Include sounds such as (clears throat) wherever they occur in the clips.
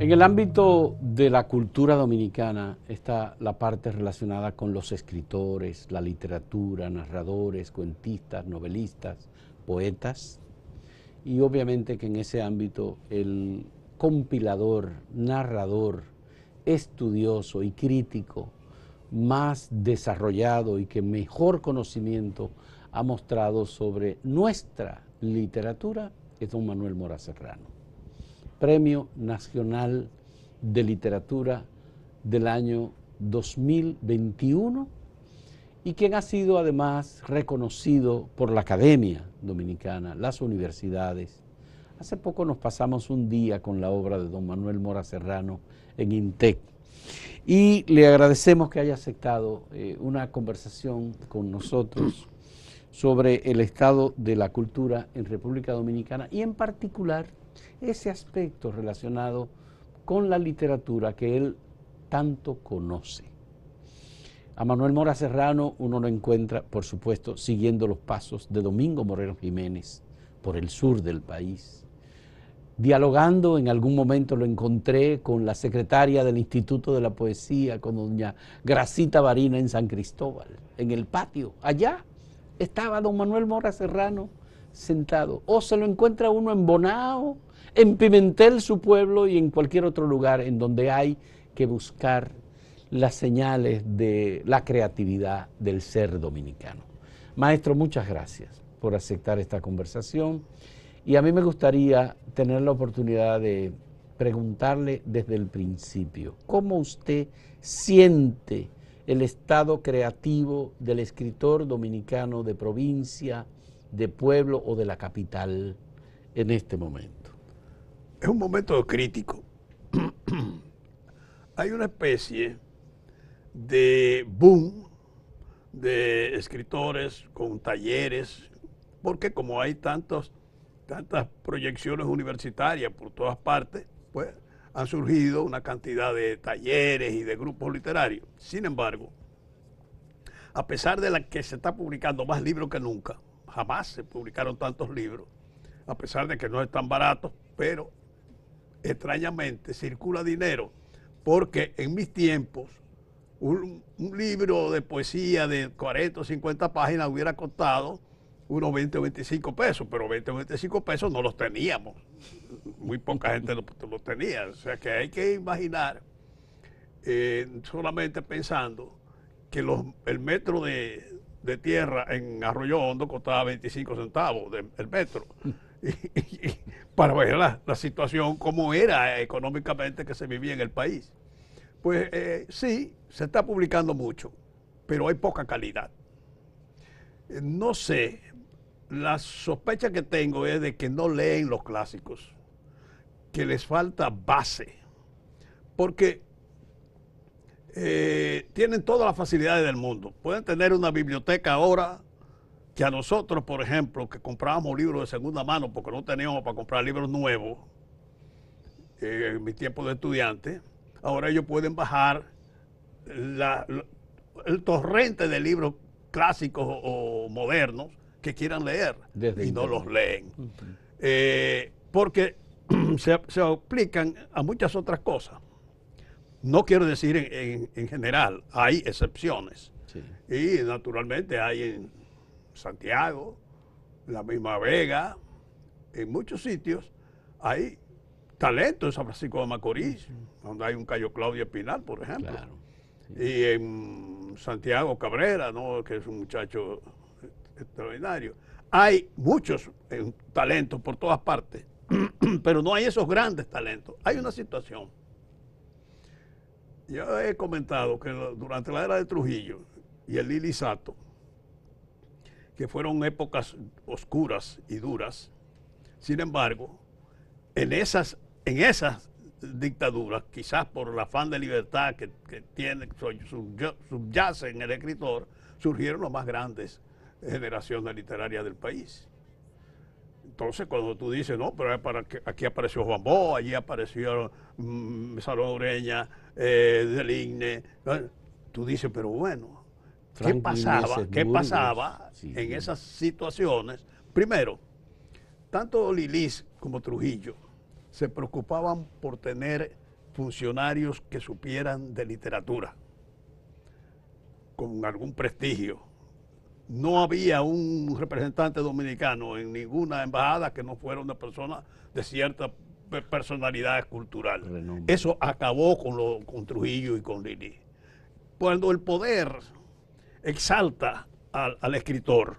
En el ámbito de la cultura dominicana está la parte relacionada con los escritores, la literatura, narradores, cuentistas, novelistas, poetas. Y obviamente que en ese ámbito el compilador, narrador, estudioso y crítico más desarrollado y que mejor conocimiento ha mostrado sobre nuestra literatura es don Manuel Mora Serrano. Premio Nacional de Literatura del año 2021 y quien ha sido además reconocido por la Academia Dominicana, las universidades. Hace poco nos pasamos un día con la obra de don Manuel Mora Serrano en INTEC y le agradecemos que haya aceptado eh, una conversación con nosotros sobre el estado de la cultura en República Dominicana y en particular ese aspecto relacionado con la literatura que él tanto conoce. A Manuel Mora Serrano uno lo encuentra, por supuesto, siguiendo los pasos de Domingo Moreno Jiménez por el sur del país. Dialogando, en algún momento lo encontré con la secretaria del Instituto de la Poesía, con doña Gracita Varina en San Cristóbal, en el patio. Allá estaba don Manuel Mora Serrano sentado. O se lo encuentra uno en Bonao, en Pimentel su pueblo y en cualquier otro lugar en donde hay que buscar las señales de la creatividad del ser dominicano. Maestro, muchas gracias por aceptar esta conversación y a mí me gustaría tener la oportunidad de preguntarle desde el principio, ¿cómo usted siente el estado creativo del escritor dominicano de provincia, de pueblo o de la capital en este momento? es un momento crítico. (clears throat) Hay una especie de boom de escritores con talleres, porque como hay tantos, tantas proyecciones universitarias por todas partes, pues han surgido una cantidad de talleres y de grupos literarios. Sin embargo, a pesar de que se está publicando más libros que nunca, jamás se publicaron tantos libros, a pesar de que no están baratos, pero extrañamente, circula dinero, porque en mis tiempos un, libro de poesía de 40 o 50 páginas hubiera costado unos 20 o 25 pesos, pero 20 o 25 pesos no los teníamos. Muy poca gente los lo tenía. O sea que hay que imaginar, eh, solamente pensando, que los, el metro de, tierra en Arroyo Hondo costaba 25 centavos el metro para ver la, situación como era económicamente que se vivía en el país. Pues eh, sí, se está publicando mucho, pero hay poca calidad. Eh, no sé, la sospecha que tengo es de que no leen los clásicos, que les falta base, porque eh, tienen todas las facilidades del mundo. Pueden tener una biblioteca ahora que a nosotros, por ejemplo, que comprábamos libros de segunda mano porque no teníamos para comprar libros nuevos eh, en mi tiempo de estudiante, ahora ellos pueden bajar el torrente de libros clásicos o, modernos que quieran leer y no los leen. Eh, porque (clears throat) se, aplican a muchas otras cosas. No quiero decir en, general, hay excepciones. Y naturalmente hay Santiago, la misma Vega, en muchos sitios hay talento en San Francisco de Macorís, donde hay un Cayo Claudio Espinal, por ejemplo. Y en Santiago Cabrera, ¿no? que es un muchacho extraordinario. Hay muchos eh, talentos por todas partes, (clears throat) pero no hay esos grandes talentos. Hay una situación. Yo he comentado que durante la era de Trujillo y el Lili Sato, que fueron épocas oscuras y duras. Sin embargo, en esas, en esas dictaduras, quizás por el afán de libertad que, tiene, subyace en el escritor, surgieron las más grandes generaciones literarias del país. Entonces, cuando tú dices, no, pero para que, aquí apareció Juan Bo, allí apareció mmm, Salón Ureña, eh, Deligne, eh, tú dices, pero bueno, ¿Qué pasaba, ¿qué pasaba en esas situaciones? Primero, tanto Lilis como Trujillo se preocupaban por tener funcionarios que supieran de literatura, con algún prestigio. No había un representante dominicano en ninguna embajada que no fuera una persona de cierta personalidad cultural. Eso acabó con, lo, con Trujillo y con Lili. Cuando el poder exalta al, escritor,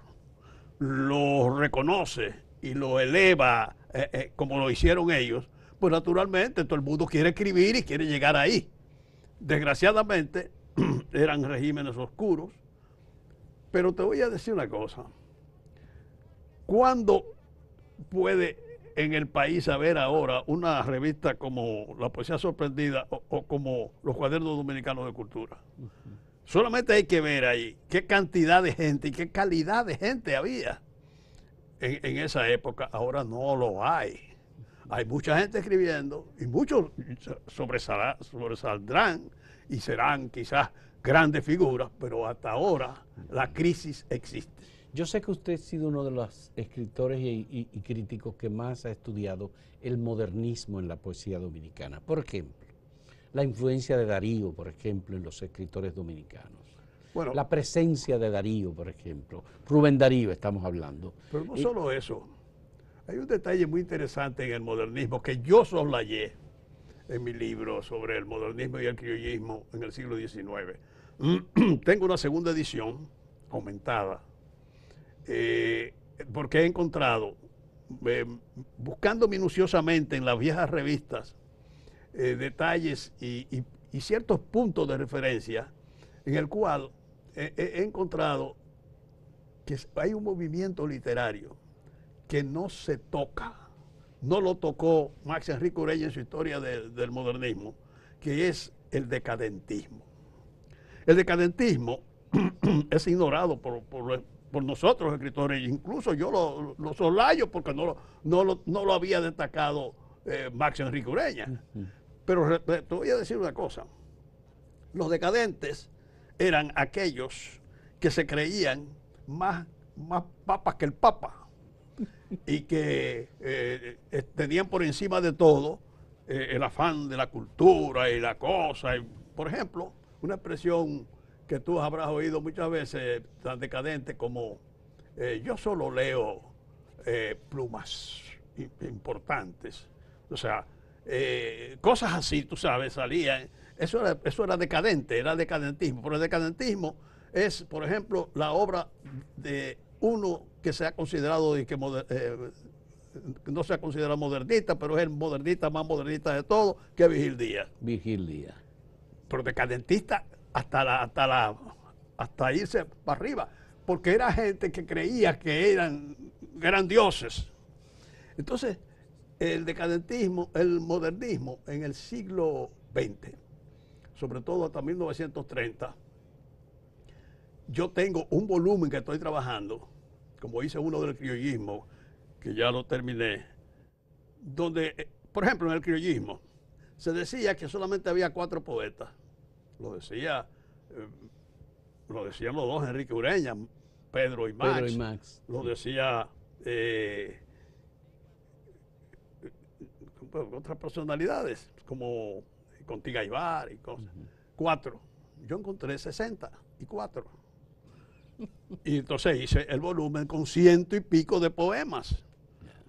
lo reconoce y lo eleva eh, eh, como lo hicieron ellos, pues naturalmente todo el mundo quiere escribir y quiere llegar ahí. Desgraciadamente (clears throat) eran regímenes oscuros, pero te voy a decir una cosa. ¿Cuándo puede en el país haber ahora una revista como La Poesía Sorprendida o, como Los Cuadernos Dominicanos de Cultura? Solamente hay que ver ahí qué cantidad de gente y qué calidad de gente había en, esa época. Ahora no lo hay. Hay mucha gente escribiendo y muchos sobresaldrán y serán quizás grandes figuras, pero hasta ahora la crisis existe. Yo sé que usted ha sido uno de los escritores y críticos que más ha estudiado el modernismo en la poesía dominicana. Por ejemplo, la influencia de Darío, por ejemplo, en los escritores dominicanos. Bueno, la presencia de Darío, por ejemplo. Rubén Darío estamos hablando. Pero no eh, solo eso. Hay un detalle muy interesante en el modernismo que yo soslayé en mi libro sobre el modernismo y el criollismo en el siglo XIX. (clears throat) Tengo una segunda edición aumentada eh, porque he encontrado, eh, buscando minuciosamente en las viejas revistas eh, detalles y, ciertos puntos de referencia en el cual he, encontrado que hay un movimiento literario que no se toca, no lo tocó Max Enrique Ureña en su historia del modernismo, que es el decadentismo. El decadentismo (clears throat) es ignorado por, por, por, nosotros escritores, incluso yo lo, lo porque no lo, no, había destacado eh, Max Enrique Ureña. Pero te voy a decir una cosa. Los decadentes eran aquellos que se creían más, más papas que el papa y que eh, eh, tenían por encima de todo eh, el afán de la cultura y la cosa. por ejemplo, una expresión que tú habrás oído muchas veces tan decadente como yo solo leo plumas importantes. O sea, eh, cosas así, tú sabes, salía. Eh. Eso era, eso era decadente, era decadentismo. Pero el decadentismo es, por ejemplo, la obra de uno que se ha considerado y que eh, no se ha considerado modernista, pero es el modernista más modernista de todo que es Vigil Díaz. Vigil Díaz. Pero decadentista hasta la, hasta la, hasta irse para arriba, porque era gente que creía que eran, eran dioses. Entonces, el decadentismo, el modernismo en el siglo XX, sobre todo hasta 1930, yo tengo un volumen que estoy trabajando, como hice uno del criollismo, que ya lo terminé, donde, eh, por ejemplo, en el criollismo, se decía que solamente había cuatro poetas. Lo decía, eh, lo decían los dos, Enrique Ureña, Pedro y Max. Lo decía eh, otras personalidades, como eh, Contiga Ibar y cosas. Cuatro. Yo encontré 64. y cuatro, y entonces hice el volumen con ciento y pico de poemas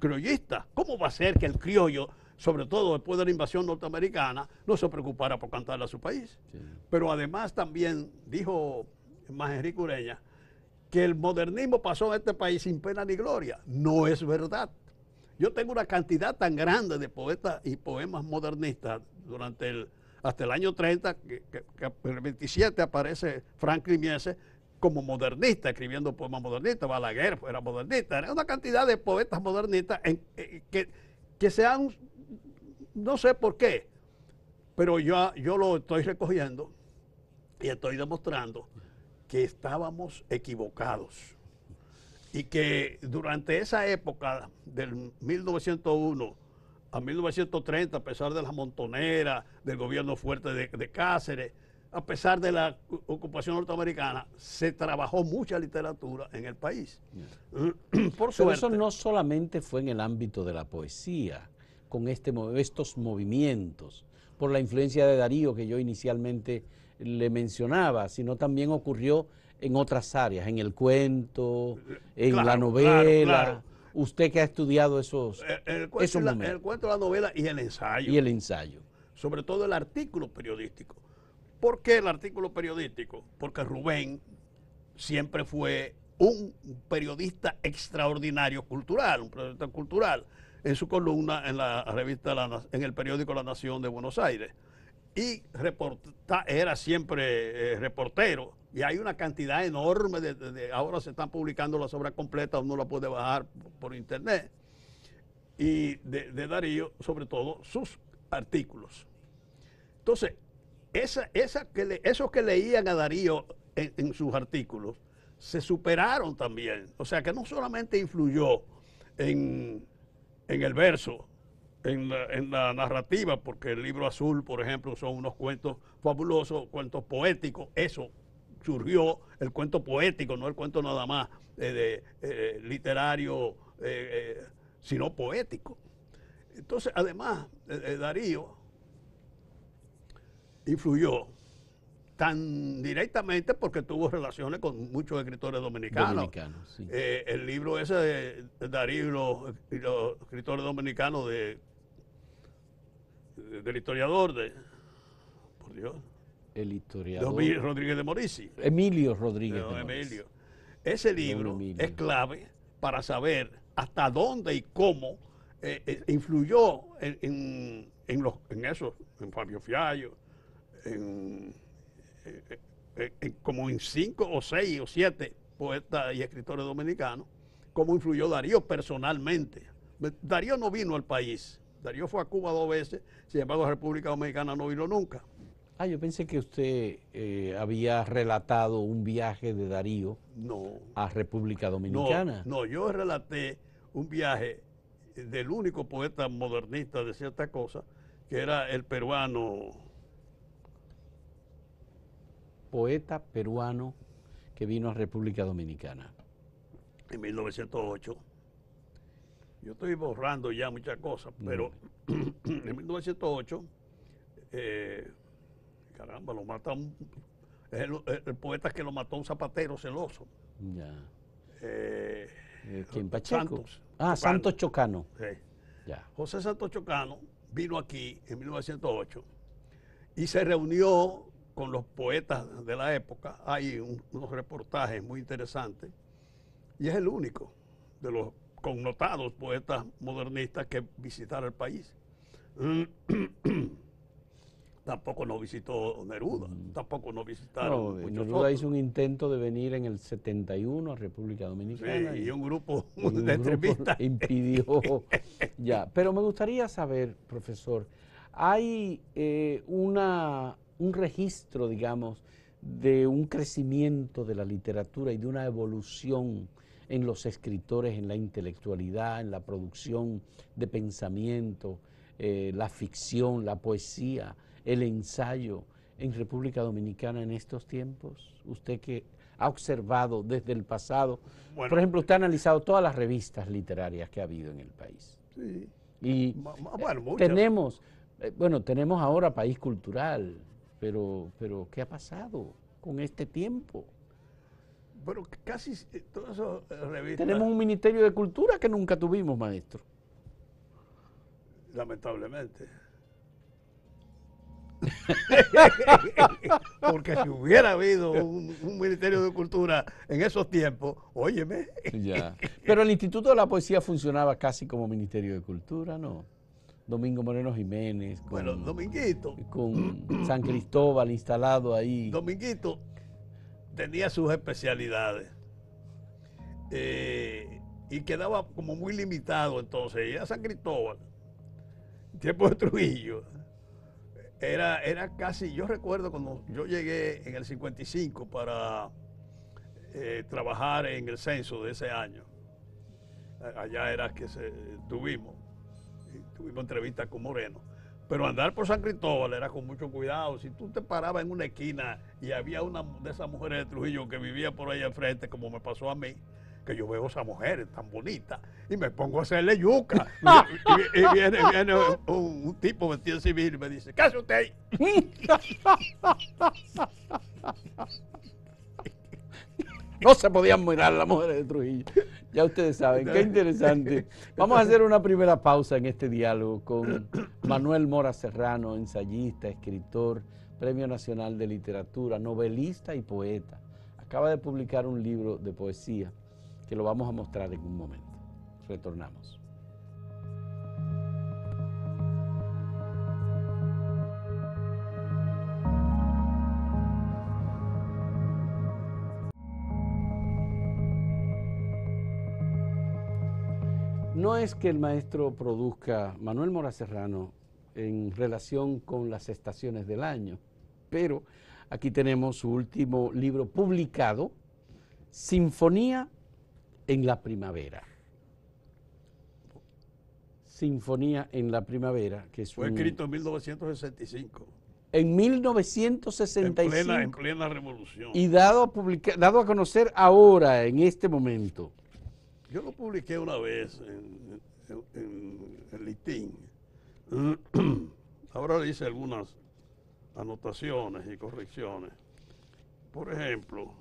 criollistas. ¿Cómo va a ser que el criollo, sobre todo después de la invasión norteamericana, no se preocupara por cantar a su país? Pero además también dijo Enrique Ureña que el modernismo pasó a este país sin pena ni gloria. No es verdad. Yo tengo una cantidad tan grande de poetas y poemas modernistas durante el, hasta el año 30, que, que, el 27 aparece Frank Mieses como modernista, escribiendo poemas modernistas, Balaguer era modernista, era una cantidad de poetas modernistas eh, que, que se han, no sé por qué, pero yo, yo lo estoy recogiendo y estoy demostrando que estábamos equivocados y que durante esa época del 1901 a 1930, a pesar de las montoneras, del gobierno fuerte de, Cáceres, a pesar de la ocupación norteamericana, se trabajó mucha literatura en el país. (clears throat) Por eso no solamente fue en el ámbito de la poesía, con este, estos movimientos, por la influencia de Darío que yo inicialmente le mencionaba, sino también ocurrió en otras áreas, en el cuento, en la novela. Usted que ha estudiado esos, eh, eh, el, el cuento, La, novela y el ensayo. Y el ensayo. Sobre todo el artículo periodístico. ¿Por qué el artículo periodístico? Porque Rubén siempre fue un periodista extraordinario cultural, un periodista cultural, en su columna en la revista, en el periódico La Nación de Buenos Aires. Y reporta, era siempre eh, reportero y hay una cantidad enorme de, ahora se están publicando las obras completas, uno la puede bajar por internet. Y de, Darío, sobre todo, sus artículos. Entonces, esos que leían a Darío en, sus artículos se superaron también. O sea que no solamente influyó en, el verso, en en la, narrativa, porque el libro azul, por ejemplo, son unos cuentos fabulosos, cuentos poéticos, eso surgió el cuento poético, no el cuento nada más eh, de, eh, literario, eh, sino poético. Entonces, además, Darío influyó tan directamente porque tuvo relaciones con muchos escritores dominicanos. el libro ese de Darío y los, los escritores dominicanos de, del historiador de, por Dios, el historiador. Rodríguez de Morici. Emilio Rodríguez. de Ese libro es clave para saber hasta dónde y cómo eh, eh, influyó en, en eso, en Fabio Fiallo, eh, como en cinco o seis o siete poetas y escritores dominicanos, cómo influyó Darío personalmente. Darío no vino al país. Darío fue a Cuba dos veces, sin embargo República Dominicana no vino nunca. Ah, yo pensé que usted eh, había relatado un viaje de Darío a República Dominicana. No, no, yo relaté un viaje del único poeta modernista de cierta cosa, que era el peruano. Poeta peruano que vino a República Dominicana. En 1908. Yo estoy borrando ya muchas cosas, pero mm. (clears throat) en 1908... Eh, Caramba, lo mata el, poeta que lo mató un zapatero celoso. Ya. Eh, eh, ¿Quién eh, Pacheco? Ah, Santos Chocano. José Santos Chocano vino aquí en 1908 y se reunió con los poetas de la época. Hay unos reportajes muy interesantes y es el único de los connotados poetas modernistas que visitaron el país. (clears throat) Tampoco nos visitó Neruda, mm. tampoco nos visitaron. No, Neruda hizo un intento de venir en el 71 a República Dominicana. y, un grupo (laughs) de grupo impidió. (laughs) ya, pero me gustaría saber, profesor, hay eh, un registro, digamos, de un crecimiento de la literatura y de una evolución en los escritores, en la intelectualidad, en la producción de pensamiento, eh, la ficción, la poesía el ensayo en República Dominicana en estos tiempos? Usted que ha observado desde el pasado, por ejemplo, usted ha analizado todas las revistas literarias que ha habido en el país. Sí. Y tenemos, eh, bueno, tenemos ahora país cultural, pero, pero ¿qué ha pasado con este tiempo? Bueno, casi eh, todas esas eh, revistas... Tenemos un Ministerio de Cultura que nunca tuvimos, maestro. Lamentablemente. (laughs) Porque si hubiera habido un, Ministerio de Cultura en esos tiempos, óyeme. Pero el Instituto de la Poesía funcionaba casi como Ministerio de Cultura, ¿no? Domingo Moreno Jiménez. Con, bueno, Dominguito. Con San Cristóbal instalado ahí. Dominguito tenía sus especialidades. Eh, y quedaba como muy limitado entonces. Ya San Cristóbal, tiempo de Trujillo era, era casi, yo recuerdo cuando yo llegué en el 55 para eh, trabajar en el censo de ese año. Allá era que se, tuvimos, tuvimos entrevistas con Moreno. Pero andar por San Cristóbal era con mucho cuidado. Si tú te parabas en una esquina y había una de esas mujeres de Trujillo que vivía por ahí enfrente, como me pasó a mí, yo veo a esas mujeres tan bonitas y me pongo a hacerle yuca. (laughs) Ah. y, viene, un, un, tipo vestido civil y me dice, ¿qué hace usted? (laughs) no se podían mirar las mujeres de Trujillo. Ya ustedes saben, qué interesante. Vamos a hacer una primera pausa en este diálogo con Manuel Mora Serrano, ensayista, escritor, Premio Nacional de Literatura, novelista y poeta. Acaba de publicar un libro de poesía que lo vamos a mostrar en un momento. Retornamos. No es que el maestro produzca Manuel Mora Serrano en relación con las estaciones del año, pero aquí tenemos su último libro publicado, Sinfonía en la primavera. Sinfonía en la primavera, que Fue escrito en 1965. En 1965. En plena, revolución. Y dado a, dado a conocer ahora, en este momento. Yo lo publiqué una vez en, el litín, (clears throat) Ahora le hice algunas anotaciones y correcciones. Por ejemplo,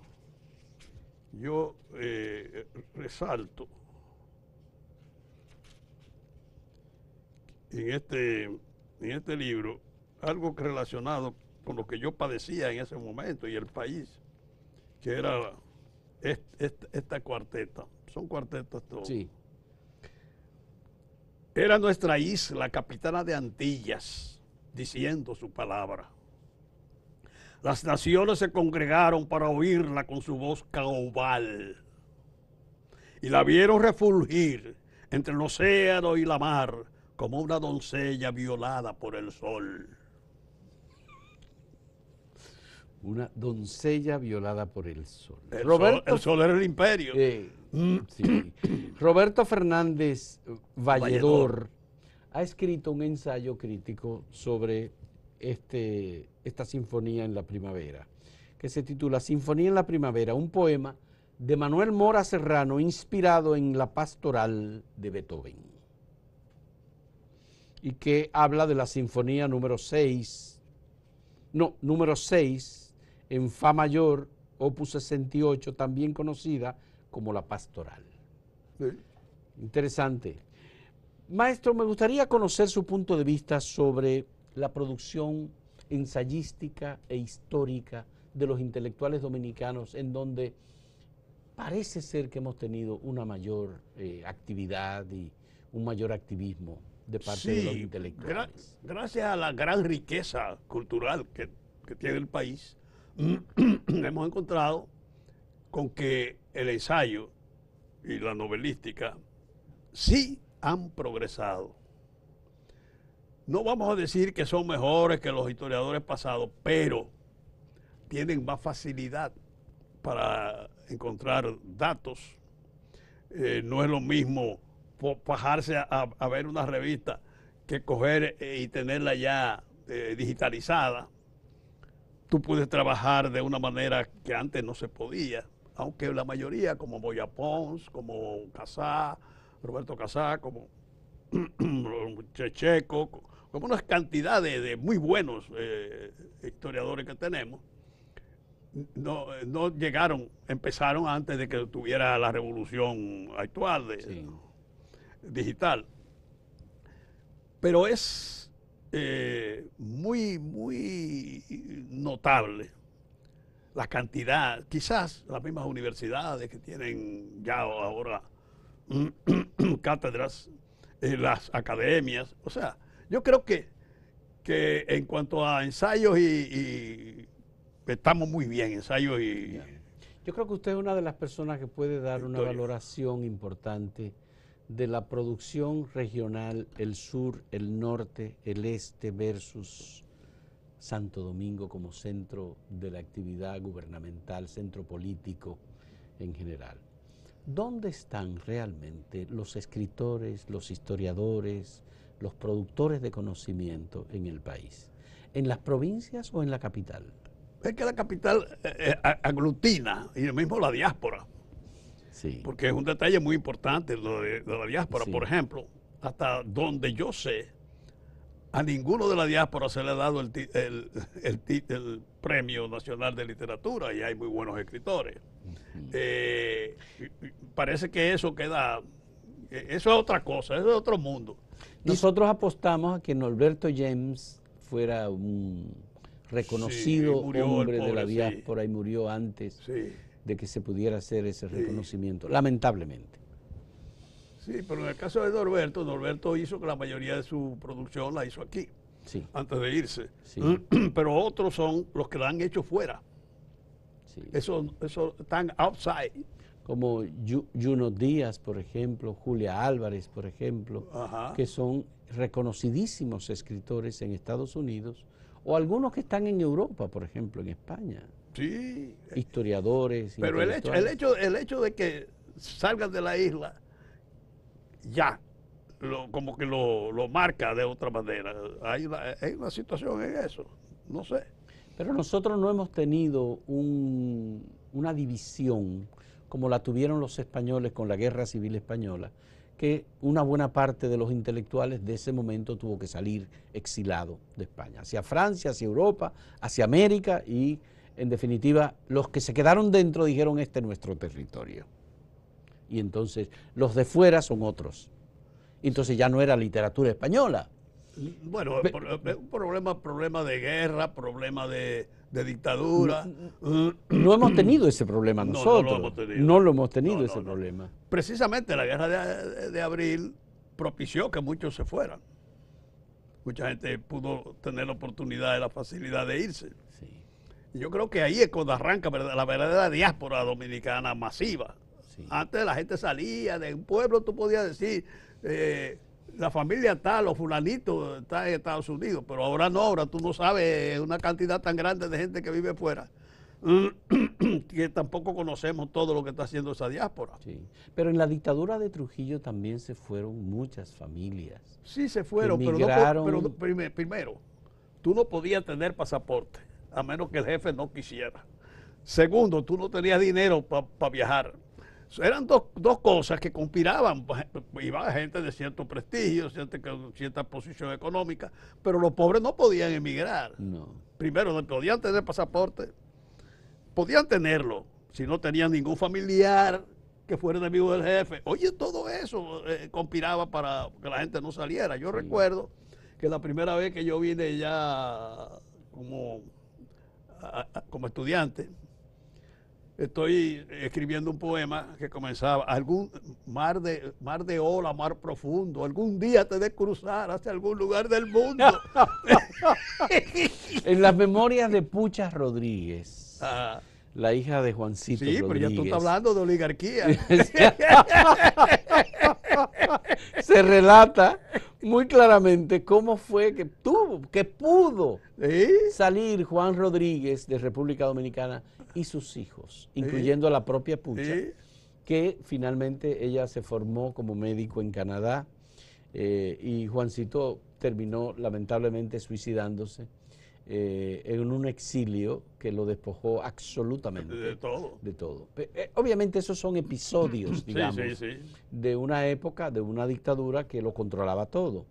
yo eh, resalto en este, en este libro algo relacionado con lo que yo padecía en ese momento y el país, que era esta cuarteta. Son cuartetas todos. Sí. Era nuestra isla, capitana de Antillas, diciendo su palabra. Las naciones se congregaron para oírla con su voz caubal. Y la vieron refulgir entre el océano y la mar como una doncella violada por el sol. Una doncella violada por el sol. El, Roberto, sol, era el imperio. Mm. Roberto Fernández Valledor ha escrito un ensayo crítico sobre este esta Sinfonía en la Primavera, que se titula Sinfonía en la Primavera, un poema de Manuel Mora Serrano inspirado en la pastoral de Beethoven y que habla de la Sinfonía número 6, no, número 6 en Fa mayor, opus 68, también conocida como la pastoral. Interesante. Maestro, me gustaría conocer su punto de vista sobre la producción ensayística e histórica de los intelectuales dominicanos, en donde parece ser que hemos tenido una mayor eh, actividad y un mayor activismo de parte de los intelectuales. gracias a la gran riqueza cultural que tiene el país, (clears throat) hemos encontrado con que el ensayo y la novelística sí han progresado. No vamos a decir que son mejores que los historiadores pasados, pero tienen más facilidad para encontrar datos. Eh, no es lo mismo bajarse a, ver una revista que coger eh, y tenerla ya eh, digitalizada. Tú puedes trabajar de una manera que antes no se podía, aunque la mayoría, como Boya Pons, como Casá, Roberto Casá, como (clears throat) Checheco, como una cantidad de, muy buenos eh, historiadores que tenemos, no, llegaron, empezaron antes de que tuviera la revolución actual digital. Pero es eh, muy, muy notable la cantidad, quizás las mismas universidades que tienen ya ahora (clears throat) cátedras, eh, las academias, o sea, yo creo que, en cuanto a ensayos y, estamos muy bien, ensayos y... Yo creo que usted es una de las personas que puede dar una valoración importante de la producción regional, el sur, el norte, el este versus Santo Domingo como centro de la actividad gubernamental, centro político en general. ¿Dónde están realmente los escritores, los historiadores, los productores de conocimiento en el país? ¿En las provincias o en la capital? Es que la capital eh, eh, aglutina y lo mismo la diáspora. Sí. Porque es un detalle muy importante lo de, la diáspora. Por ejemplo, hasta donde yo sé, a ninguno de la diáspora se le ha dado el, el, Premio Nacional de Literatura y hay muy buenos escritores. Eh, parece que eso queda, eso es otra cosa, eso es otro mundo. Nosotros apostamos a que Norberto James fuera un reconocido hombre de la diáspora y murió antes de que se pudiera hacer ese reconocimiento, lamentablemente. Sí, pero en el caso de Norberto, Norberto hizo que la mayoría de su producción la hizo aquí, antes de irse. (clears throat) Pero otros son los que la han hecho fuera. Eso, eso están outside como Juno Díaz, por ejemplo, Julia Álvarez, por ejemplo, que son reconocidísimos escritores en Estados Unidos, o algunos que están en Europa, por ejemplo, en España. Sí. Historiadores. Pero el hecho, el, hecho, el hecho de que salgan de la isla, ya, como que lo, marca de otra manera. Hay una, situación en eso, no sé. Pero nosotros no hemos tenido una división como la tuvieron los españoles con la Guerra Civil Española, que una buena parte de los intelectuales de ese momento tuvo que salir exilado de España, hacia Francia, hacia Europa, hacia América y en definitiva los que se quedaron dentro dijeron este es nuestro territorio. Y entonces los de fuera son otros. entonces ya no era literatura española. Bueno, eh, un problema, problema de guerra, problema de, de dictadura. No, hemos tenido ese problema (clears throat) nosotros. No, lo hemos tenido, no lo hemos tenido ese problema. Precisamente la guerra de, abril propició que muchos se fueran. Mucha gente pudo tener la oportunidad y la facilidad de irse. yo creo que ahí es cuando arranca la verdadera diáspora dominicana masiva. Antes la gente salía de un pueblo, tú podías decir... Eh, la familia tal o fulanito está en Estados Unidos, pero ahora no, ahora tú no sabes una cantidad tan grande de gente que vive fuera (clears throat) que tampoco conocemos todo lo que está haciendo esa diáspora. Sí. Pero en la dictadura de Trujillo también se fueron muchas familias. Sí, se fueron, pero, no, primero, tú no podías tener pasaporte, a menos que el jefe no quisiera. Segundo, tú no tenías dinero para viajar. Eran dos, cosas que conspiraban. Pues, iba gente de cierto prestigio, cierta, cierta posición económica, pero los pobres no podían emigrar. Primero, no podían tener pasaporte, podían tenerlo si no tenían ningún familiar que fuera enemigo del jefe. Oye, todo eso eh, conspiraba para que la gente no saliera. Yo recuerdo que la primera vez que yo vine ya como, como estudiante, estoy escribiendo un poema que comenzaba, algún mar de, mar de ola, mar profundo, algún día te de cruzar hacia algún lugar del mundo. (laughs) en las memorias de Puchas Rodríguez, ah la hija de Juancito. Sí, pero ya tú estás hablando de oligarquía. (laughs) Se relata muy claramente cómo fue que tuvo, que pudo salir Juan Rodríguez de República Dominicana y sus hijos, incluyendo a la propia Pucha, que finalmente ella se formó como médico en Canadá eh, y Juancito terminó lamentablemente suicidándose eh, en un exilio que lo despojó absolutamente de todo. De todo. Eh, obviamente esos son episodios, (clears throat) digamos, de una época, de una dictadura que lo controlaba todo.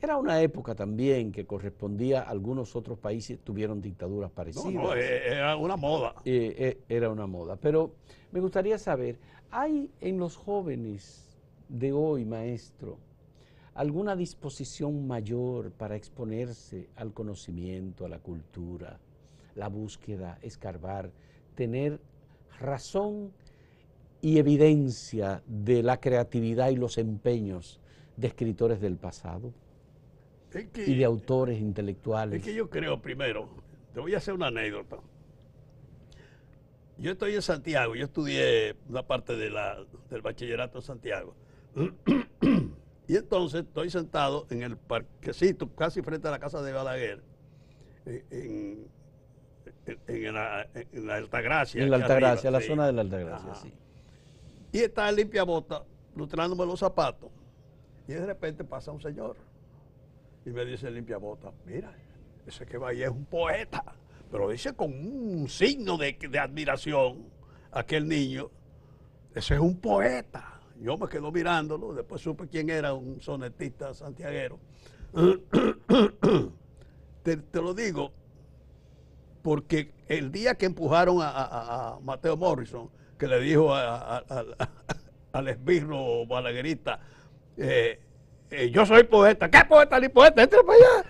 Era una época también que correspondía algunos otros países tuvieron dictaduras parecidas. No, eh, era una moda. era una moda. Pero me gustaría saber, ¿hay en los jóvenes de hoy, maestro, alguna disposición mayor para exponerse al conocimiento, a la cultura, la búsqueda, escarbar, tener razón y evidencia de la creatividad y los empeños de escritores del pasado y de autores intelectuales. Es que yo creo primero, te voy a hacer una anécdota. Yo estoy en Santiago, yo estudié una parte del bachillerato en Santiago. (clears throat) Y entonces estoy sentado en el parquecito, casi frente a la casa de Balaguer, eh, en, la, Altagracia. En la Altagracia, Gracia, la zona de la Altagracia, Gracia, sí. Y está limpia bota, lustrándome los zapatos. Y de repente pasa un señor y me dice limpia bota, mira, ese que va ahí es un poeta. Pero dice con un signo de, de admiración aquel niño, ese es un poeta. Yo me quedo mirándolo, después supe quién era, un sonetista santiaguero. (coughs) te, lo digo porque el día que empujaron a, Mateo Morrison, que le dijo (laughs) al esbirro balaguerista, eh, eh, yo soy poeta. ¿Qué poeta ni poeta? Entra este para allá.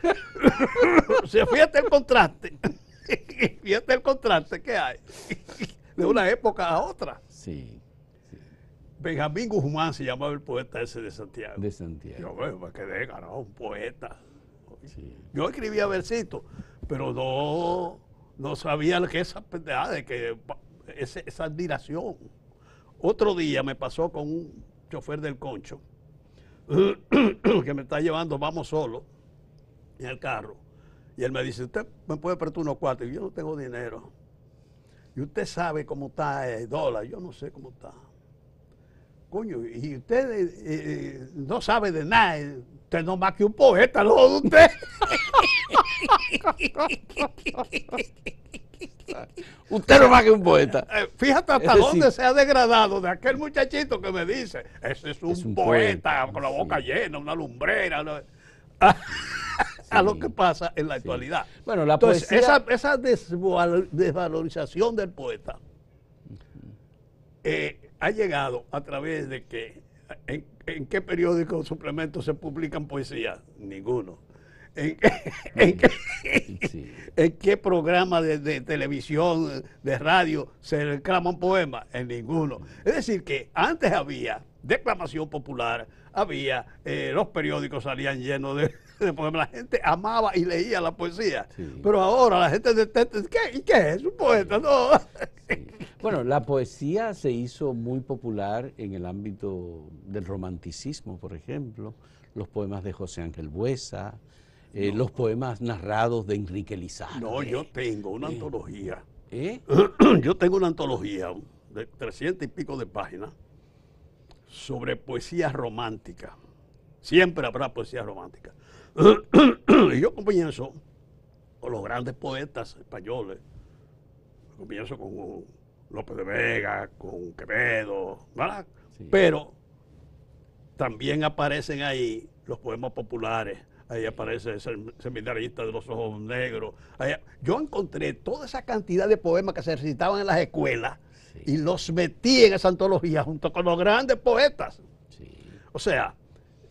o sea, fíjate el contraste. (laughs) fíjate el contraste que hay (laughs) de una época a otra. Sí. Benjamín Guzmán se llamaba el poeta ese de Santiago. De Santiago. Yo me quedé carajo, un poeta. Yo escribía versitos, pero no, no sabía lo que esa que admiración. Otro día me pasó con un chofer del concho (clears throat) que me está llevando, vamos solo, en el carro. Y él me dice, usted me puede prestar unos cuartos. yo no tengo dinero. Y usted sabe cómo está el eh, dólar. Yo no sé cómo está coño, y usted eh, eh, no sabe de nada, eh, usted no más que un poeta, ¿no de usted. (laughs) usted no más que un poeta. Fíjate hasta dónde se ha degradado de aquel muchachito que me dice, ese es un, poeta, con la boca llena, una lumbrera. (laughs) A, lo que pasa en la actualidad. Bueno, esa, esa desvalorización del poeta. Eh, ha llegado a través de que en, qué periódico o suplementos se publican poesía, Ninguno. (laughs) ¿En, qué programa de, televisión, de radio se reclaman poemas? En ninguno. Es decir, que antes había declamación popular, había, eh, los periódicos salían llenos de, la gente amaba y leía la poesía. Pero ahora la gente detesta, ¿qué, ¿qué es? Un poeta, Bueno, la poesía se hizo muy popular en el ámbito del romanticismo, por ejemplo, los poemas de José Ángel Buesa, eh, los poemas narrados de Enrique Lizar. No, yo tengo una eh. antología. ¿Eh? (clears throat) yo tengo una antología de 300 y pico de páginas sobre poesía romántica. Siempre habrá poesía romántica. (coughs) y yo comienzo con los grandes poetas españoles. Comienzo con López de Vega, con Quevedo, Pero también aparecen ahí los poemas populares. Ahí aparece el seminarista de los ojos negros. yo encontré toda esa cantidad de poemas que se recitaban en las escuelas y los metí en esa antología junto con los grandes poetas. O sea,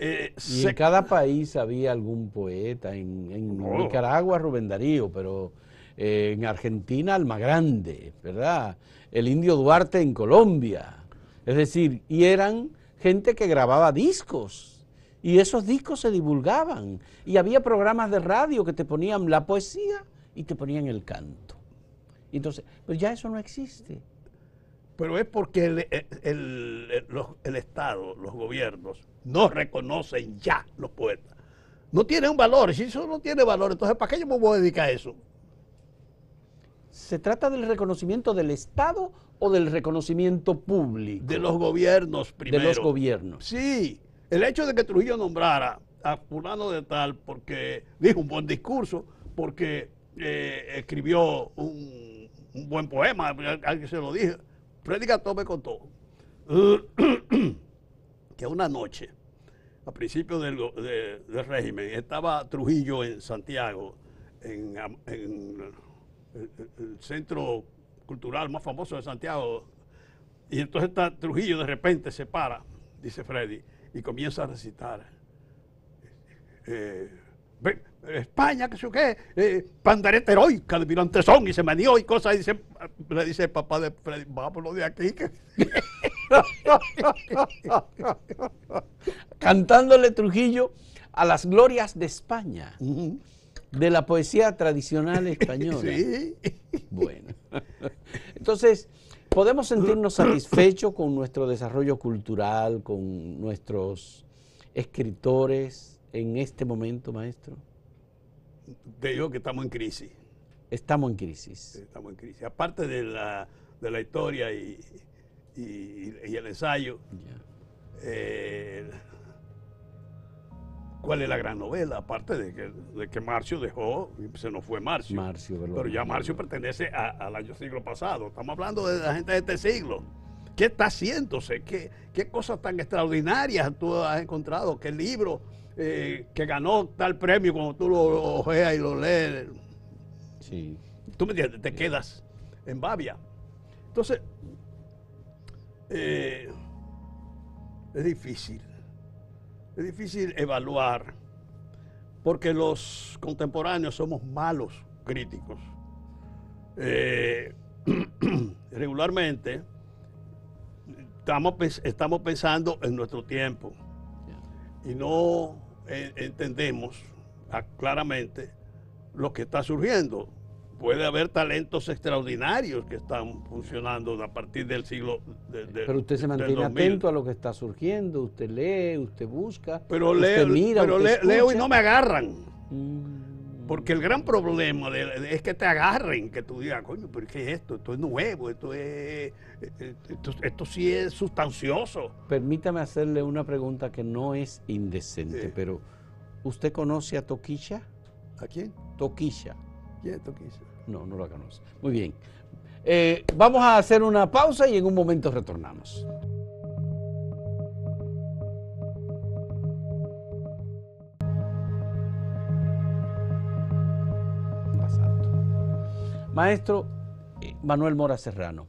eh, y en cada país había algún poeta, en, Nicaragua Rubén Darío, pero eh, en Argentina Alma Grande, ¿verdad? El indio Duarte en Colombia. Es decir, y eran gente que grababa discos. Y esos discos se divulgaban. Y había programas de radio que te ponían la poesía y te ponían el canto. entonces, pero pues ya eso no existe pero es porque el, Estado, los gobiernos, no reconocen ya los poetas. No tienen un valor, si eso no tiene valor, entonces ¿para qué yo me voy a dedicar a eso? ¿Se trata del reconocimiento del Estado o del reconocimiento público? De los gobiernos primero. De los gobiernos. Sí, el hecho de que Trujillo nombrara a fulano de tal porque dijo un buen discurso, porque eh, escribió un buen poema, alguien se lo dijo, Gató me contó (clears throat) que una noche, a principios del, régimen, estaba Trujillo en Santiago, en, el, centro cultural más famoso de Santiago. Y entonces está Trujillo de repente se para, dice Freddy, y comienza a recitar. Eh, eh, España, que sé qué, eh, pandereta heroica de y se manió y cosas. Y dice, le dice papá de Freddy, vámonos de aquí. (laughs) Cantándole Trujillo a las glorias de España, de la poesía tradicional española. (laughs) Sí. Bueno, entonces podemos sentirnos satisfechos con nuestro desarrollo cultural, con nuestros escritores en este momento, maestro te digo que estamos en crisis. Estamos en crisis. Estamos en crisis. Aparte de la, de la historia y, y, el ensayo, eh, ¿cuál es la gran novela? Aparte de que, de que Marcio dejó, se nos fue Marcio. Marcio pero ya Marcio pertenece al año siglo pasado. Estamos hablando de la gente de este siglo. ¿Qué está haciéndose? ¿Qué, qué cosas tan extraordinarias tú has encontrado? ¿Qué libro? Eh, que ganó tal premio, cuando tú lo ojeas y lo lees. Sí. Tú me entiendes, te quedas en babia. Entonces, eh, es difícil. Es difícil evaluar, porque los contemporáneos somos malos críticos. Eh, (clears throat) regularmente estamos, estamos pensando en nuestro tiempo y no eh, entendemos ah, claramente lo que está surgiendo. Puede haber talentos extraordinarios que están funcionando a partir del siglo. De, pero usted se mantiene atento a lo que está surgiendo, usted lee, usted busca, pero usted leo, mira, pero leo y no me agarran. Mm. Porque el gran problema es que te agarren, que tú digas, coño, pero ¿qué es esto? Esto es nuevo, esto, es, eh, eh, esto, sí es sustancioso. Permítame hacerle una pregunta que no es indecente, pero ¿usted conoce a Toquilla? ¿A quién? Toquilla. ¿Quién es Toquilla? No, no la conoce. Muy bien. Eh, vamos a hacer una pausa y en un momento retornamos. Maestro eh, Manuel Mora Serrano,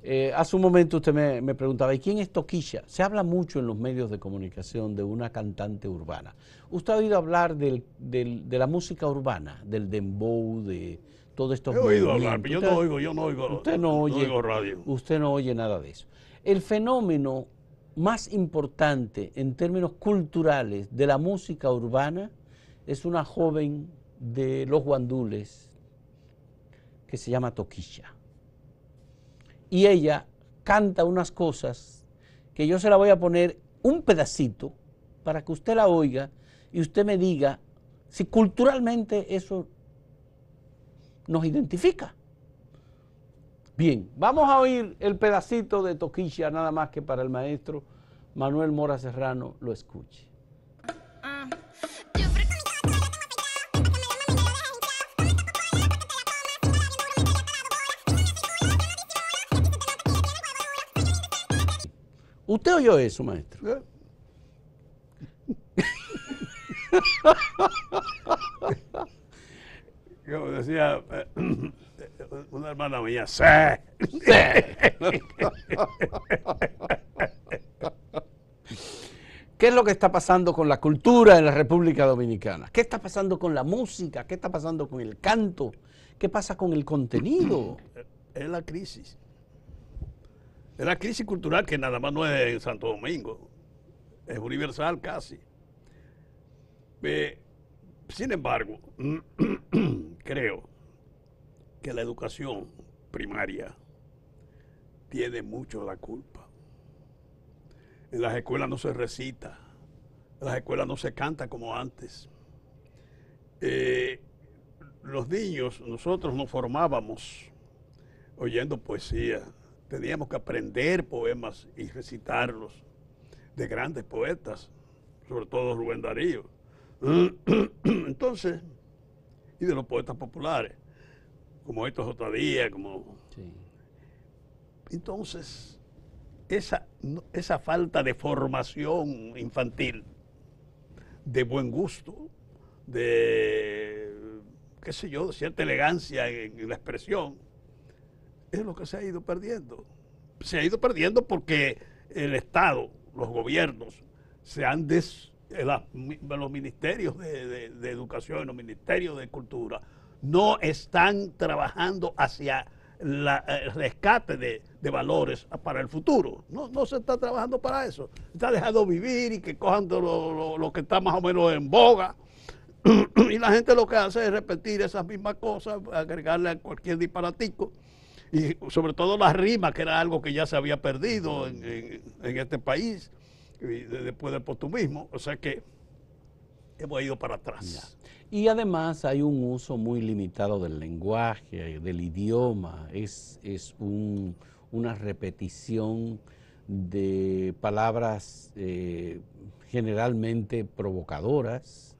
eh, hace un momento usted me, preguntaba, ¿y quién es Toquilla? Se habla mucho en los medios de comunicación de una cantante urbana. ¿Usted ha oído hablar de la música urbana, del dembow, de todo esto? He oído hablar, pero yo no oigo, yo no oigo, usted no, oye, no oigo radio. Usted no oye nada de eso. El fenómeno más importante en términos culturales de la música urbana es una joven de los guandules, que se llama Toquilla. Y ella canta unas cosas que yo se la voy a poner un pedacito para que usted la oiga y usted me diga si culturalmente eso nos identifica. Bien, vamos a oír el pedacito de Toquilla nada más que para el maestro Manuel Mora Serrano lo escuche. ¿Usted oyó eso, maestro? Como ¿Eh? (laughs) decía eh, una hermana mía, ¡sé! (laughs) ¿Qué es lo que está pasando con la cultura en la República Dominicana? ¿Qué está pasando con la música? ¿Qué está pasando con el canto? ¿Qué pasa con el contenido? Es la crisis de la crisis cultural que nada más no es en Santo Domingo, es universal casi. sin embargo, (clears throat) creo que la educación primaria tiene mucho la culpa. En las escuelas no se recita, en las escuelas no se canta como antes. Eh, los niños, nosotros nos formábamos oyendo poesía, teníamos que aprender poemas y recitarlos de grandes poetas, sobre todo Rubén Darío. (clears throat) Entonces, y de los poetas populares, como estos otra día como... Entonces, esa, esa falta de formación infantil, de buen gusto, de, qué sé yo, de cierta elegancia en la expresión, es lo que se ha ido perdiendo. Se ha ido perdiendo porque el Estado, los gobiernos, se han los ministerios de, educación, los ministerios de cultura, no están trabajando hacia el rescate de, valores para el futuro. No, se está trabajando para eso. Está dejando vivir y que cojan lo, lo que está más o menos en boga (clears throat) y la gente lo que hace es repetir esas mismas cosas, agregarle a cualquier disparatico y sobre todo las rimas, que era algo que ya se había perdido en, este país y después del postumismo. O sea que hemos ido para atrás. Y además hay un uso muy limitado del lenguaje, del idioma, es, es un, una repetición de palabras eh, generalmente provocadoras,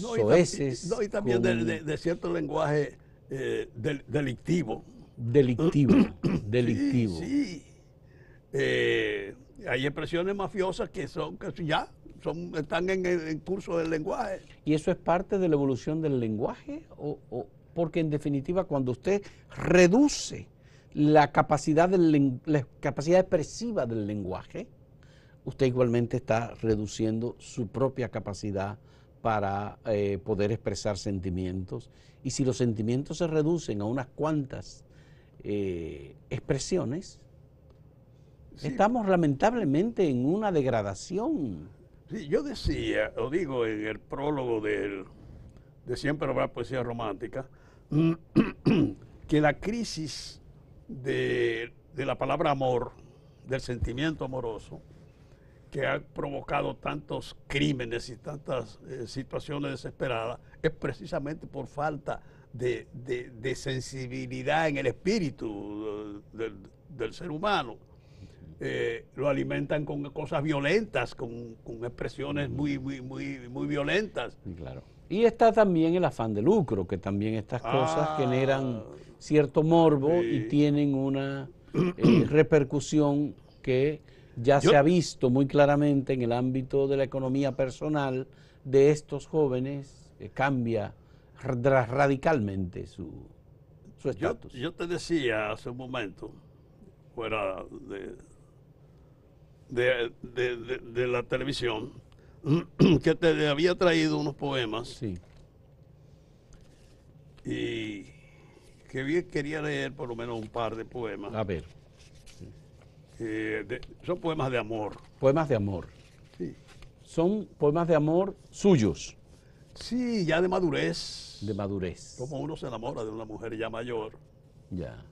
no, Y, también de, cierto lenguaje eh, delictivo. Delictivo, delictivo. Sí, eh, hay expresiones mafiosas que son que ya son, están en, el curso del lenguaje. ¿Y eso es parte de la evolución del lenguaje? O, porque en definitiva cuando usted reduce la capacidad, del, la capacidad expresiva del lenguaje, usted igualmente está reduciendo su propia capacidad para eh, poder expresar sentimientos. Y si los sentimientos se reducen a unas cuantas eh, expresiones, estamos lamentablemente en una degradación. yo decía, o digo en el prólogo del, de Siempre habrá poesía romántica, (clears throat) que la crisis de, la palabra amor, del sentimiento amoroso, que ha provocado tantos crímenes y tantas eh, situaciones desesperadas es precisamente por falta de, sensibilidad en el espíritu del, del ser humano. Eh, lo alimentan con cosas violentas, con, expresiones muy, mm. muy, muy, muy violentas. Claro. Y está también el afán de lucro, que también estas cosas ah. generan cierto morbo y tienen una (clears throat) eh, repercusión que ya se ha visto muy claramente en el ámbito de la economía personal de estos jóvenes, eh, cambia radicalmente su, estatus. Yo, te decía hace un momento, fuera de, de, la televisión, (clears throat) que te había traído unos poemas. Y que bien quería leer por lo menos un par de poemas. A ver. Eh, son poemas de amor. Poemas de amor. Son poemas de amor suyos. Sí, ya de madurez. De madurez. Como uno se enamora de una mujer ya mayor. Ya.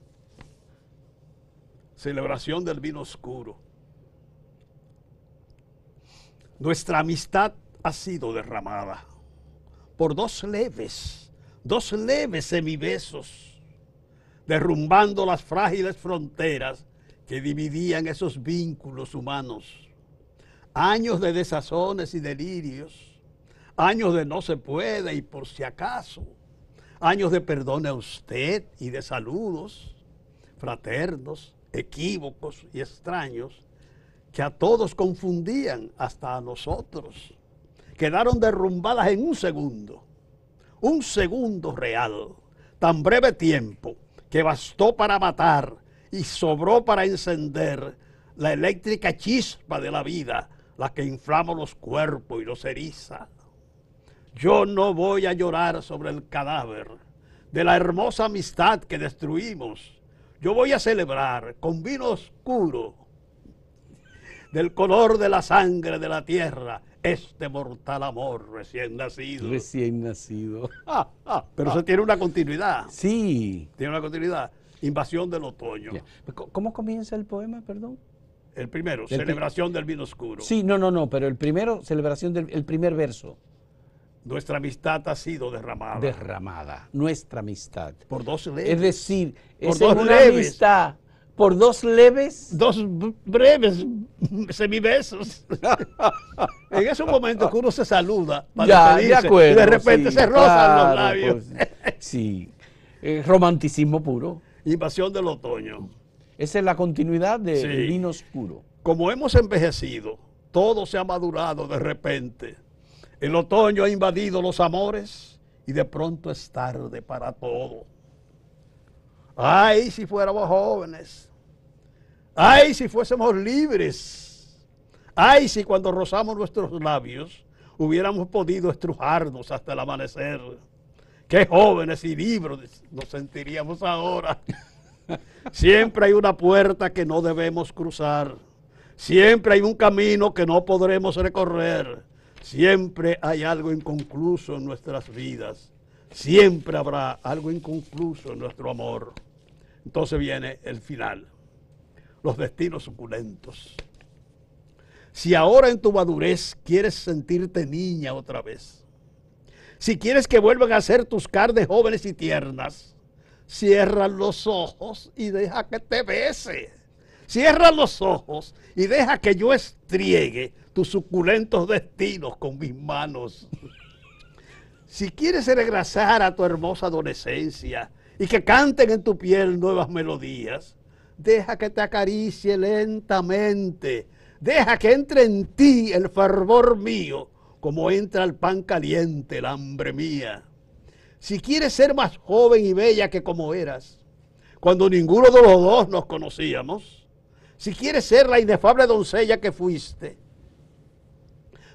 Celebración del vino oscuro. Nuestra amistad ha sido derramada por dos leves, dos leves semibesos, derrumbando las frágiles fronteras que dividían esos vínculos humanos. Años de desazones y delirios años de no se puede y por si acaso, años de perdón a usted y de saludos fraternos, equívocos y extraños que a todos confundían hasta a nosotros. Quedaron derrumbadas en un segundo, un segundo real, tan breve tiempo que bastó para matar y sobró para encender la eléctrica chispa de la vida, la que inflama los cuerpos y los eriza. Yo no voy a llorar sobre el cadáver de la hermosa amistad que destruimos. Yo voy a celebrar con vino oscuro del color de la sangre de la tierra este mortal amor recién nacido. Recién nacido. Ah, ah pero eso tiene una continuidad. Sí. Tiene una continuidad. Invasión del otoño. Pues, ¿Cómo comienza el poema, perdón? El primero, celebración del vino oscuro. Sí, no, no, no, pero el primero, celebración del primer verso. Nuestra amistad ha sido derramada. Derramada, nuestra amistad. Por dos leves. Es decir, por es dos una amistad por dos leves. Dos breves semibesos. (laughs) en esos momentos que uno se saluda para ya, de y de repente se rozan los labios. Pues, sí, eh, romanticismo puro. Invasión del otoño. Esa es la continuidad del de vino oscuro. Como hemos envejecido, todo se ha madurado de repente el otoño ha invadido los amores y de pronto es tarde para todo. Ay, si fuéramos jóvenes. Ay, si fuésemos libres. Ay, si cuando rozamos nuestros labios hubiéramos podido estrujarnos hasta el amanecer. Qué jóvenes y libres nos sentiríamos ahora. Siempre hay una puerta que no debemos cruzar. Siempre hay un camino que no podremos recorrer. Siempre hay algo inconcluso en nuestras vidas. Siempre habrá algo inconcluso en nuestro amor. Entonces viene el final. Los destinos suculentos. Si ahora en tu madurez quieres sentirte niña otra vez. Si quieres que vuelvan a ser tus carnes jóvenes y tiernas. Cierra los ojos y deja que te beses. Cierra los ojos y deja que yo estriegue tus suculentos destinos con mis manos. Si quieres regresar a tu hermosa adolescencia y que canten en tu piel nuevas melodías, deja que te acaricie lentamente, deja que entre en ti el fervor mío como entra el pan caliente, la hambre mía. Si quieres ser más joven y bella que como eras, cuando ninguno de los dos nos conocíamos, si quieres ser la inefable doncella que fuiste,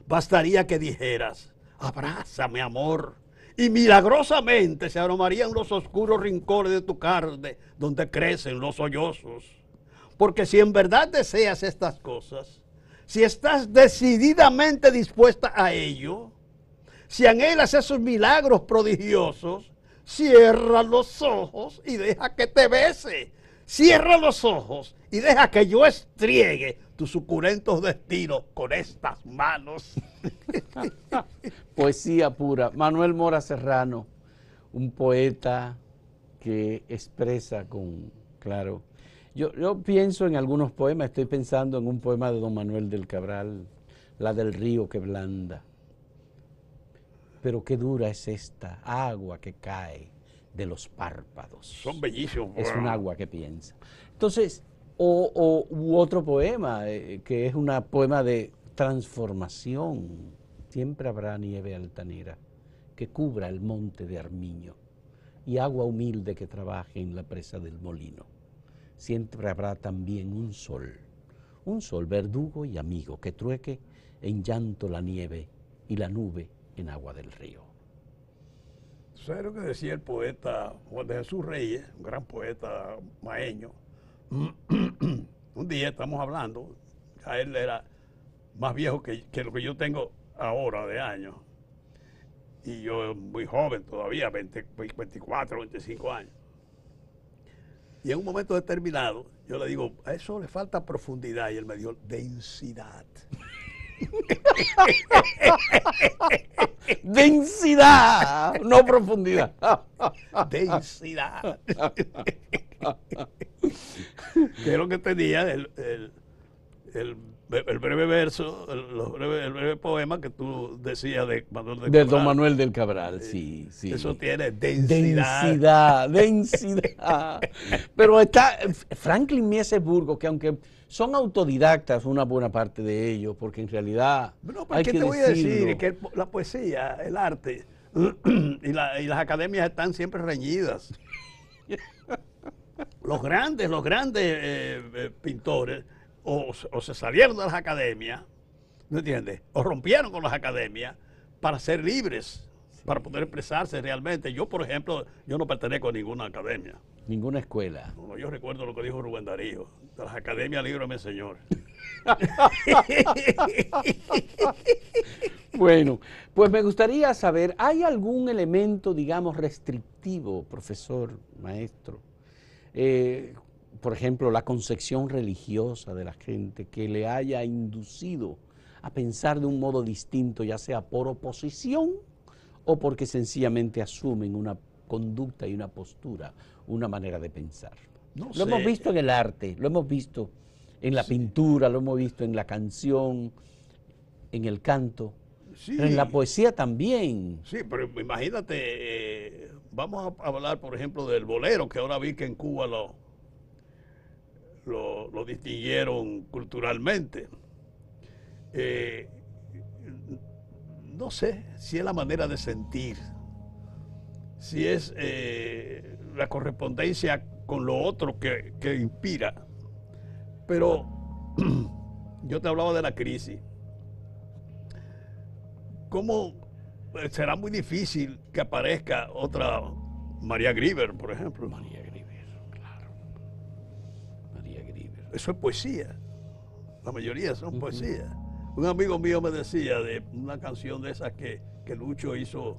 bastaría que dijeras, abrázame amor, y milagrosamente se aromarían los oscuros rincones de tu carne donde crecen los sollozos. Porque si en verdad deseas estas cosas, si estás decididamente dispuesta a ello, si anhelas esos milagros prodigiosos, cierra los ojos y deja que te bese, Cierra los ojos y deja que yo estriegue tus suculentos destinos con estas manos. (laughs) Poesía pura. Manuel Mora Serrano, un poeta que expresa con, claro, yo pienso en algunos poemas, estoy pensando en un poema de don Manuel del Cabral, la del río que blanda. Pero qué dura es esta agua que cae de los párpados. Son bellísimos. Es un agua que piensa. Entonces, o, u otro poema, eh, que es un poema de transformación. Siempre habrá nieve altanera que cubra el monte de Armiño y agua humilde que trabaje en la presa del molino. Siempre habrá también un sol, un sol verdugo y amigo que trueque en llanto la nieve y la nube en agua del río. ¿Sabes lo que decía el poeta Juan de Jesús Reyes, un gran poeta maeño? (clears throat) un día estamos hablando, a él era más viejo que, lo que yo tengo ahora de años. Y yo muy joven todavía, 20, 24, 25 años. Y en un momento determinado, yo le digo, a eso le falta profundidad. Y él me dijo, densidad. (laughs) Densidad, no profundidad. Densidad. que es lo que tenía el, breve verso, el, breve, poema que tú decías de de Don Manuel del Cabral, eh, sí, sí. Eso tiene densidad. Densidad, densidad. (laughs) Pero está Franklin Mieses Burgos, que aunque son autodidactas una buena parte de ellos, porque en realidad. No, pero pues, ¿qué que te voy a decir? Que la poesía, el arte (clears throat) y, las academias están siempre reñidas. Los grandes, los grandes eh, eh, pintores o, se salieron de las academias, ¿no entiendes? O rompieron con las academias para ser libres, para poder expresarse realmente. Yo, por ejemplo, yo no pertenezco a ninguna academia. Ninguna escuela. Bueno, yo recuerdo lo que dijo Rubén Darío. De las academias, líbrame, señor. (laughs) bueno, pues me gustaría saber, ¿hay algún elemento, digamos, restrictivo, profesor, maestro? Eh, por ejemplo, la concepción religiosa de la gente que le haya inducido a pensar de un modo distinto, ya sea por oposición o porque sencillamente asumen una conducta y una postura una manera de pensar. lo hemos visto en el arte, lo hemos visto en la pintura, lo hemos visto en la canción, en el canto, en la poesía también. Sí, pero imagínate, eh, vamos a hablar, por ejemplo, del bolero, que ahora vi que en Cuba lo, lo, distinguieron culturalmente. Eh, no sé si es la manera de sentir, si es eh, la correspondencia con lo otro que, inspira. Pero (clears throat) yo te hablaba de la crisis. ¿Cómo eh, será muy difícil que aparezca otra María Grieber, por ejemplo? María Grieber, claro. María Grieber. Eso es poesía. La mayoría son poesía. Un amigo mío me decía de una canción de esas que, que Lucho hizo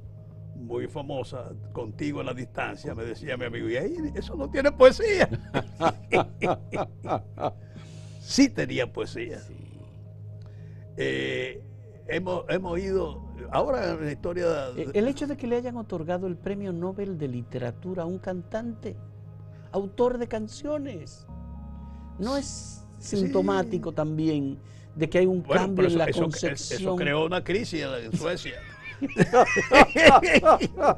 muy famosa, Contigo a la distancia, me decía mi amigo, y ahí eso no tiene poesía. (laughs) sí tenía poesía. Eh, hemos, hemos ido, ahora en la historia... Eh, el hecho de que le hayan otorgado el premio Nobel de Literatura a un cantante, autor de canciones, no es sintomático también de que hay un cambio en la concepción. Eso creó una crisis en Suecia. (laughs)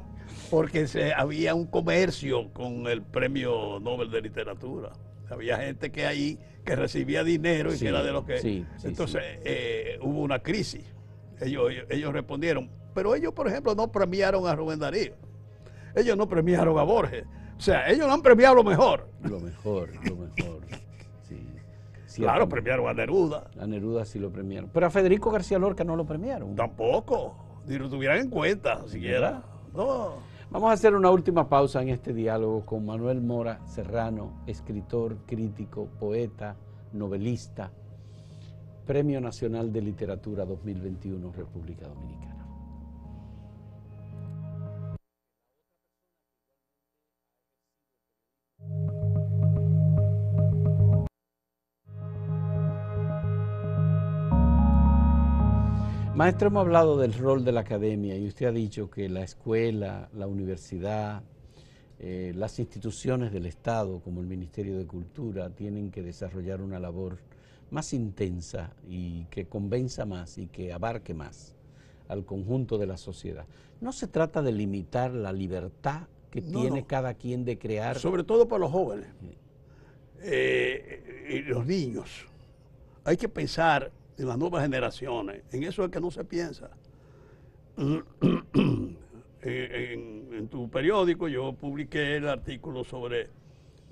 Porque se, había un comercio con el premio Nobel de Literatura. Había gente que ahí que recibía dinero y que era de los que. entonces eh, hubo una crisis. Ellos, ellos, respondieron. Pero ellos, por ejemplo, no premiaron a Rubén Darío. Ellos no premiaron a Borges. O sea, ellos no han premiado lo mejor. Lo mejor, lo mejor. claro, premiaron a Neruda. A Neruda sí lo premiaron. Pero a Federico García Lorca no lo premiaron. Tampoco. Si lo tuvieran en cuenta siquiera. No. Vamos a hacer una última pausa en este diálogo con Manuel Mora Serrano, escritor, crítico, poeta, novelista, Premio Nacional de Literatura 2021 República Dominicana. Maestro, hemos hablado del rol de la academia y usted ha dicho que la escuela, la universidad, eh, las instituciones del Estado, como el Ministerio de Cultura, tienen que desarrollar una labor más intensa y que convenza más y que abarque más al conjunto de la sociedad. No se trata de limitar la libertad que tiene cada quien de crear. Sobre todo para los jóvenes eh, y los niños. Hay que pensar de las nuevas generaciones. En eso es que no se piensa. (clears throat) en, tu periódico yo publiqué el artículo sobre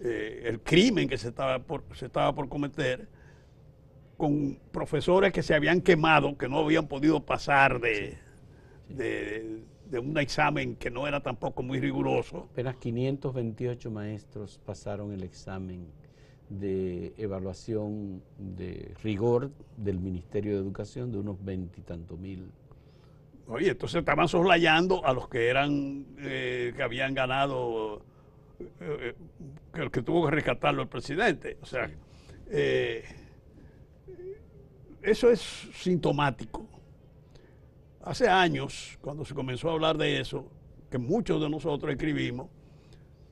eh, el crimen que se estaba, por, cometer con profesores que se habían quemado, que no habían podido pasar de, de, de un examen que no era tampoco muy riguroso. Apenas 528 maestros pasaron el examen de evaluación de rigor del Ministerio de Educación de unos veintitantos mil. Oye, entonces estaban soslayando a los que eran, eh, que habían ganado, que eh, que, eh, que, tuvo que rescatarlo el presidente. O sea, eso es sintomático. Hace años, cuando se comenzó a hablar de eso, que muchos de nosotros escribimos,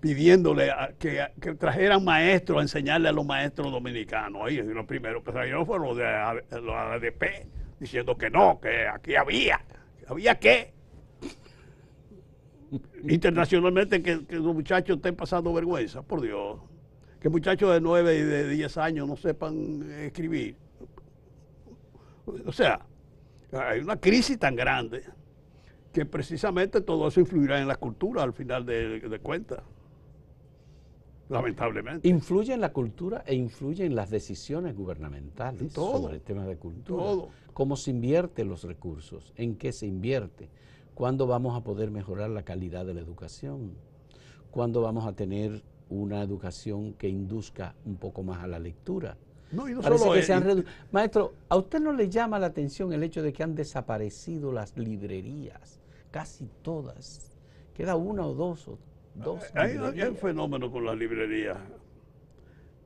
pidiéndole que, trajeran maestros a enseñarle a los maestros dominicanos. Ahí los primeros que salieron fueron los de ADP, diciendo que no, que aquí había, había que Internacionalmente que, los muchachos estén pasando vergüenza, por Dios. Que muchachos de 9 y de 10 años no sepan escribir. O sea, hay una crisis tan grande que precisamente todo eso influirá en la cultura al final de cuentas lamentablemente. Influye en la cultura e influye en las decisiones gubernamentales sobre el tema de cultura. Todo. Cómo se invierte los recursos, en qué se invierte, cuándo vamos a poder mejorar la calidad de la educación, cuándo vamos a tener una educación que induzca un poco más a la lectura. No, y no que se han Maestro, ¿a usted no le llama la atención el hecho de que han desaparecido las librerías? Casi todas. Queda una o dos o hay, un fenómeno con las librerías,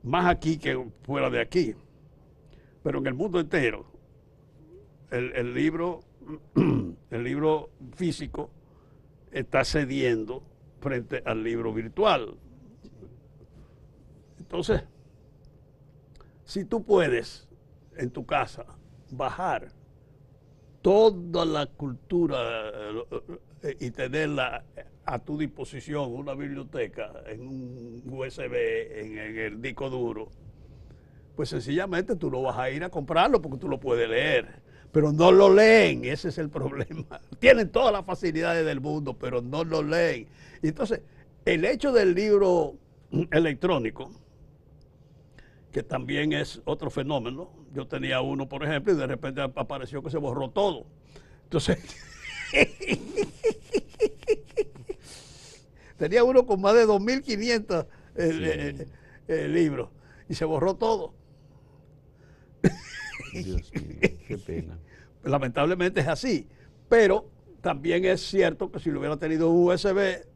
más aquí que fuera de aquí, pero en el mundo entero. libro, (clears throat) el libro físico está cediendo frente al libro virtual. Entonces, si tú puedes en tu casa bajar toda la cultura, eh, eh, y tenerla eh, a tu disposición, una biblioteca, en un USB, en, el disco duro, pues sencillamente tú no vas a ir a comprarlo porque tú lo puedes leer. Pero no lo leen, ese es el (laughs) problema. Tienen todas las facilidades del mundo, pero no lo leen. Entonces, el hecho del libro (clears throat) electrónico, que también es otro fenómeno. Yo tenía uno, por ejemplo, y de repente apareció que se borró todo. Entonces, (laughs) (laughs) Tenía uno con más de 2.500 libros y se borró todo. (laughs) Lamentablemente es así, pero también es cierto que si lo hubiera tenido USB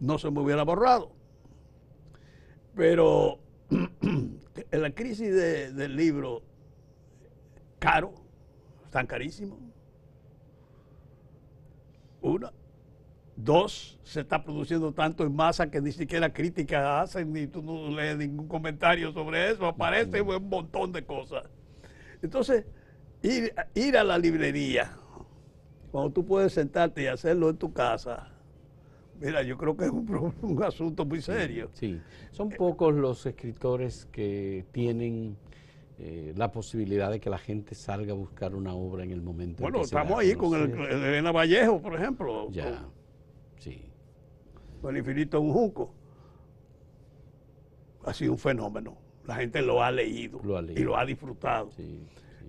no se me hubiera borrado. Pero en (clears throat) la crisis del libro caro, tan carísimo, una. Dos, se está produciendo tanto en masa que ni siquiera críticas hacen, ni tú no lees ningún comentario sobre eso, aparece un montón de cosas. Entonces, ir, ir a la librería, cuando tú puedes sentarte y hacerlo en tu casa, mira, yo creo que es un, asunto muy serio. sí. son eh, pocos los escritores que tienen eh, la posibilidad de que la gente salga a buscar una obra en el momento. Bueno, estamos ahí con Elena Vallejo, por ejemplo. Ya, sí. Con Infinito un junco. Ha sido un fenómeno. La gente lo ha leído, y lo ha disfrutado.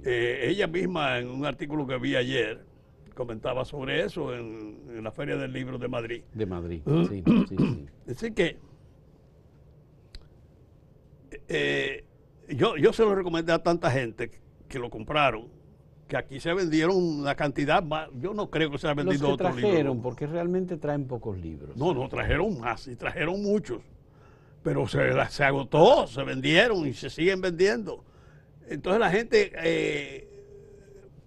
Eh, ella misma, en un artículo que vi ayer, comentaba sobre eso en, la Feria del Libro de Madrid. De Madrid, mm. sí, sí, (clears throat) Así que eh, yo, yo se lo recomendé a tanta gente que lo compraron, que aquí se vendieron una cantidad más. Yo no creo que se haya vendido otro trajeron, porque realmente traen pocos libros. No, no, trajeron más y trajeron muchos. Pero se, agotó, se vendieron y se siguen vendiendo. Entonces la gente, eh,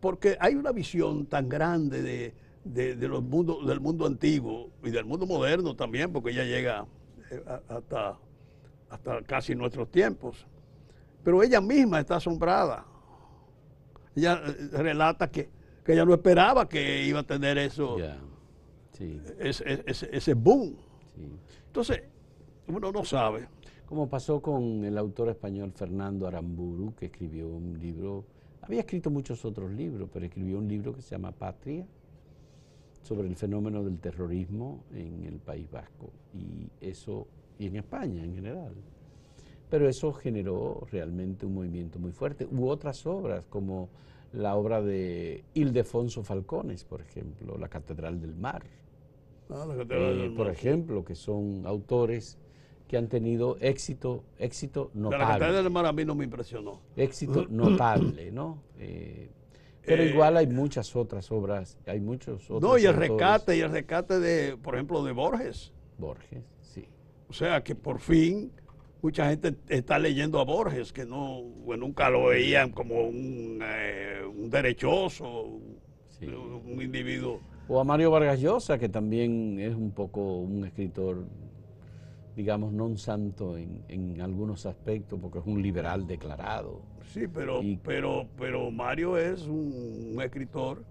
porque hay una visión tan grande de, los del mundo antiguo y del mundo moderno también, porque ya llega eh, hasta, hasta casi nuestros tiempos pero ella misma está asombrada. Ella eh, relata que, que ella no esperaba que iba a tener eso, ese, boom. Entonces, uno no sabe. Como pasó con el autor español Fernando Aramburu, que escribió un libro, había escrito muchos otros libros, pero escribió un libro que se llama Patria, sobre el fenómeno del terrorismo en el País Vasco y eso y en España en general. Pero eso generó realmente un movimiento muy fuerte. Hubo otras obras como la obra de Ildefonso Falcones, por ejemplo, La Catedral del Mar. Ah, la Catedral eh, Por ejemplo, que son autores que han tenido éxito, éxito notable. La Catedral del Mar a mí no me impresionó. Éxito (clears throat) notable, ¿no? Eh, pero eh, igual hay muchas otras obras, hay muchos otros. No, y el recate, y el recate, de, por ejemplo, de Borges. Borges, sí. O sea, que por fin mucha gente está leyendo a Borges, que no pues, nunca lo veían como un, eh, un derechoso, un, individuo. O a Mario Vargas Llosa, que también es un poco un escritor, digamos, non santo en, en algunos aspectos, porque es un liberal declarado. Sí, pero, pero, pero Mario es un, escritor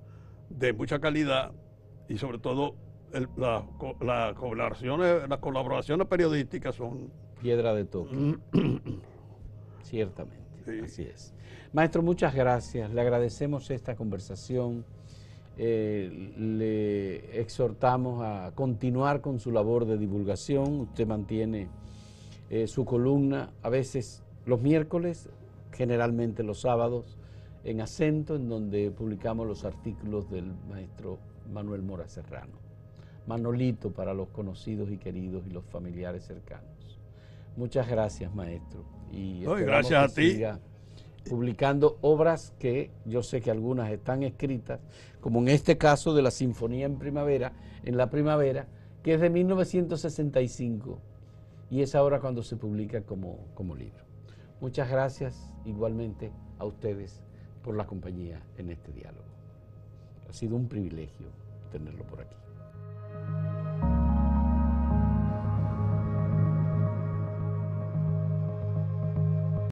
de mucha calidad y sobre todo la, colaboraciones, las colaboraciones periodísticas son piedra de toque. (clears throat) Ciertamente. Así es. Maestro, muchas gracias. Le agradecemos esta conversación. Eh, le exhortamos a continuar con su labor de divulgación. Usted mantiene eh, su columna a veces los miércoles, generalmente los sábados, en acento, en donde publicamos los artículos del maestro Manuel Mora Serrano. Manolito para los conocidos y queridos y los familiares cercanos. Muchas gracias, maestro. Y gracias a ti. Publicando obras que yo sé que algunas están escritas, como en este caso de la Sinfonía en Primavera, en la Primavera, que es de 1965 y es ahora cuando se publica como, como libro. Muchas gracias igualmente a ustedes por la compañía en este diálogo. Ha sido un privilegio tenerlo por aquí.